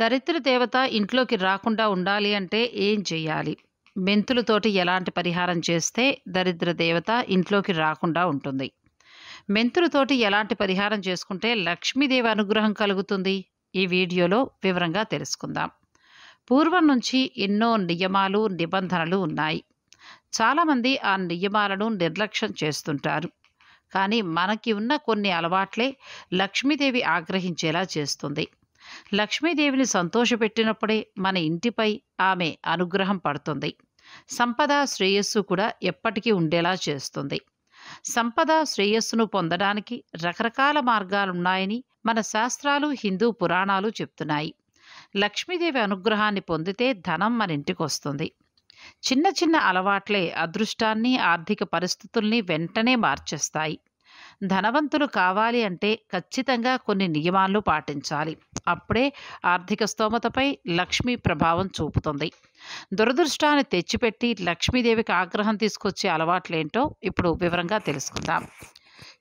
దరిద్ర దేవత ఇంట్లోకి రాకుండా ఉండాలి అంటే ఏం చేయాలి మెంతులతోటి ఎలాంటి పరిహారం చేస్తే దరిద్ర దేవత ఇంట్లోకి రాకుండా ఉంటుంది మెంతులతోటి ఎలాంటి పరిహారం చేసుకుంటే లక్ష్మీదేవి అనుగ్రహం కలుగుతుంది ఈ వీడియోలో వివరంగా తెలుసుకుందాం పూర్వం నుంచి ఎన్నో నియమాలు నిబంధనలు ఉన్నాయి చాలామంది ఆ నియమాలను నిర్లక్ష్యం చేస్తుంటారు కానీ మనకి ఉన్న కొన్ని అలవాట్లే లక్ష్మీదేవి ఆగ్రహించేలా చేస్తుంది లక్ష్మీదేవిని సంతోషపెట్టినప్పుడే మన ఇంటిపై ఆమె అనుగ్రహం పడుతుంది సంపద శ్రేయస్సు కూడా ఎప్పటికీ ఉండేలా చేస్తుంది సంపద శ్రేయస్సును పొందడానికి రకరకాల మార్గాలున్నాయని మన శాస్త్రాలు హిందూ పురాణాలు చెప్తున్నాయి లక్ష్మీదేవి అనుగ్రహాన్ని పొందితే ధనం మన ఇంటికి వస్తుంది చిన్న చిన్న అలవాట్లే అదృష్టాన్ని ఆర్థిక పరిస్థితుల్ని వెంటనే మార్చేస్తాయి ధనవంతులు కావాలి అంటే ఖచ్చితంగా కొన్ని నియమాలు పాటించాలి అప్పుడే ఆర్థిక స్తోమతపై లక్ష్మి ప్రభావం చూపుతుంది దురదృష్టాన్ని తెచ్చిపెట్టి లక్ష్మీదేవికి ఆగ్రహం తీసుకొచ్చే అలవాట్లేంటో ఇప్పుడు వివరంగా తెలుసుకుందాం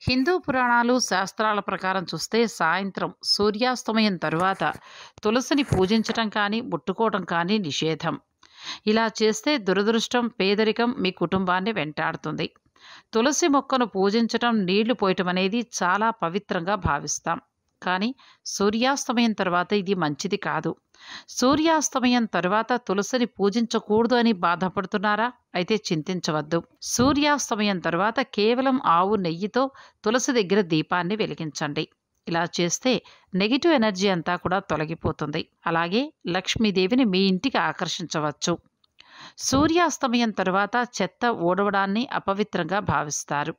హిందూ పురాణాలు శాస్త్రాల ప్రకారం చూస్తే సాయంత్రం సూర్యాస్తమయం తరువాత తులసిని పూజించటం కానీ ముట్టుకోవటం కానీ నిషేధం ఇలా చేస్తే దురదృష్టం పేదరికం మీ కుటుంబాన్ని వెంటాడుతుంది తులసి మొక్కను పూజించటం నీళ్లు పోయటం అనేది చాలా పవిత్రంగా భావిస్తాం కానీ సూర్యాస్తమయం తర్వాత ఇది మంచిది కాదు సూర్యాస్తమయం తర్వాత తులసిని పూజించకూడదు అని బాధపడుతున్నారా అయితే చింతించవద్దు సూర్యాస్తమయం తర్వాత కేవలం ఆవు నెయ్యితో తులసి దగ్గర దీపాన్ని వెలిగించండి ఇలా చేస్తే నెగిటివ్ ఎనర్జీ అంతా కూడా తొలగిపోతుంది అలాగే లక్ష్మీదేవిని మీ ఇంటికి ఆకర్షించవచ్చు సూర్యాస్తమయం తరువాత చెత్త ఓడవడాన్ని అపవిత్రంగా భావిస్తారు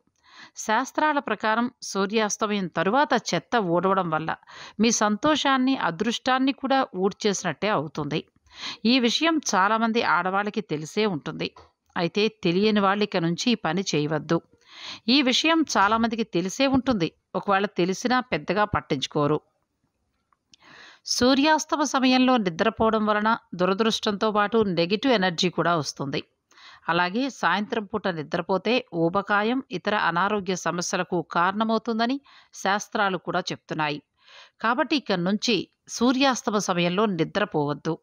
శాస్త్రాల ప్రకారం సూర్యాస్తమయం తరువాత చెత్త ఓడవడం వల్ల మీ సంతోషాన్ని అదృష్టాన్ని కూడా ఊడ్చేసినట్టే అవుతుంది ఈ విషయం చాలామంది ఆడవాళ్ళకి తెలిసే ఉంటుంది అయితే తెలియని వాళ్ళకి నుంచి ఈ పని చేయవద్దు ఈ విషయం చాలామందికి తెలిసే ఉంటుంది ఒకవేళ తెలిసినా పెద్దగా పట్టించుకోరు సూర్యాస్తమ సమయంలో నిద్రపోవడం వలన దురదృష్టంతో పాటు నెగిటివ్ ఎనర్జీ కూడా వస్తుంది అలాగే సాయంత్రం పూట నిద్రపోతే ఊబకాయం ఇతర అనారోగ్య సమస్యలకు కారణమవుతుందని శాస్త్రాలు కూడా చెప్తున్నాయి కాబట్టి ఇక్కడి నుంచి సూర్యాస్తమ సమయంలో నిద్రపోవద్దు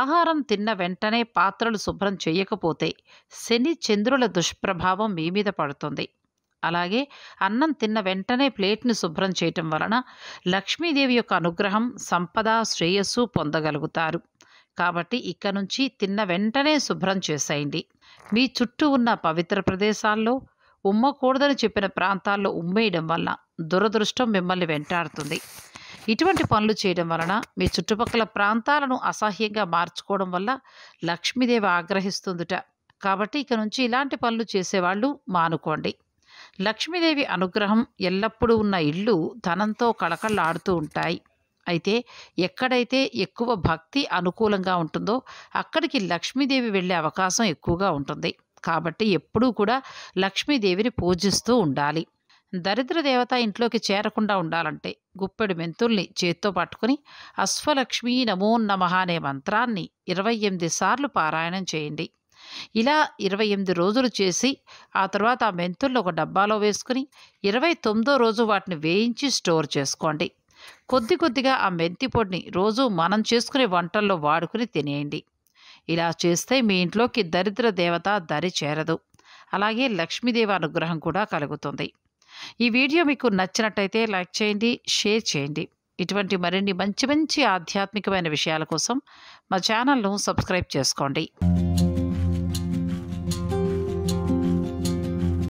ఆహారం తిన్న వెంటనే పాత్రలు శుభ్రం చేయకపోతే శని చంద్రుల దుష్ప్రభావం మీ మీద పడుతుంది అలాగే అన్నం తిన్న వెంటనే ప్లేట్ని శుభ్రం చేయటం వలన లక్ష్మీదేవి యొక్క అనుగ్రహం సంపద శ్రేయస్సు పొందగలుగుతారు కాబట్టి ఇక్కడ నుంచి తిన్న వెంటనే శుభ్రం చేసేయండి మీ చుట్టూ ఉన్న పవిత్ర ప్రదేశాల్లో ఉమ్మకూడదని చెప్పిన ప్రాంతాల్లో ఉమ్మేయడం వల్ల దురదృష్టం మిమ్మల్ని వెంటాడుతుంది ఇటువంటి పనులు చేయడం వలన మీ చుట్టుపక్కల ప్రాంతాలను అసహ్యంగా మార్చుకోవడం వల్ల లక్ష్మీదేవి ఆగ్రహిస్తుందిట కాబట్టి ఇక నుంచి ఇలాంటి పనులు చేసేవాళ్ళు మానుకోండి లక్ష్మీదేవి అనుగ్రహం ఎల్లప్పుడూ ఉన్న ఇళ్ళు ధనంతో కళకళలాడుతూ ఉంటాయి అయితే ఎక్కడైతే ఎక్కువ భక్తి అనుకూలంగా ఉంటుందో అక్కడికి లక్ష్మీదేవి వెళ్ళే అవకాశం ఎక్కువగా ఉంటుంది కాబట్టి ఎప్పుడూ కూడా లక్ష్మీదేవిని పూజిస్తూ ఉండాలి దరిద్ర దేవత ఇంట్లోకి చేరకుండా ఉండాలంటే గుప్పెడు మెంతుల్ని చేత్తో పట్టుకుని అశ్వలక్ష్మీ నమో నమ అనే మంత్రాన్ని ఇరవై ఎనిమిది సార్లు పారాయణం చేయండి ఇలా ఇరవై ఎనిమిది రోజులు చేసి ఆ తర్వాత ఆ మెంతుల్లో ఒక డబ్బాలో వేసుకుని ఇరవై తొమ్మిదో రోజు వాటిని వేయించి స్టోర్ చేసుకోండి కొద్ది కొద్దిగా ఆ మెంతి పొడిని రోజు మనం చేసుకునే వంటల్లో వాడుకుని తినేయండి ఇలా చేస్తే మీ ఇంట్లోకి దరిద్ర దేవత దరి చేరదు అలాగే లక్ష్మీదేవి అనుగ్రహం కూడా కలుగుతుంది ఈ వీడియో మీకు నచ్చినట్టయితే లైక్ చేయండి షేర్ చేయండి ఇటువంటి మరిన్ని మంచి మంచి ఆధ్యాత్మికమైన విషయాల కోసం మా ఛానల్ను సబ్స్క్రైబ్ చేసుకోండి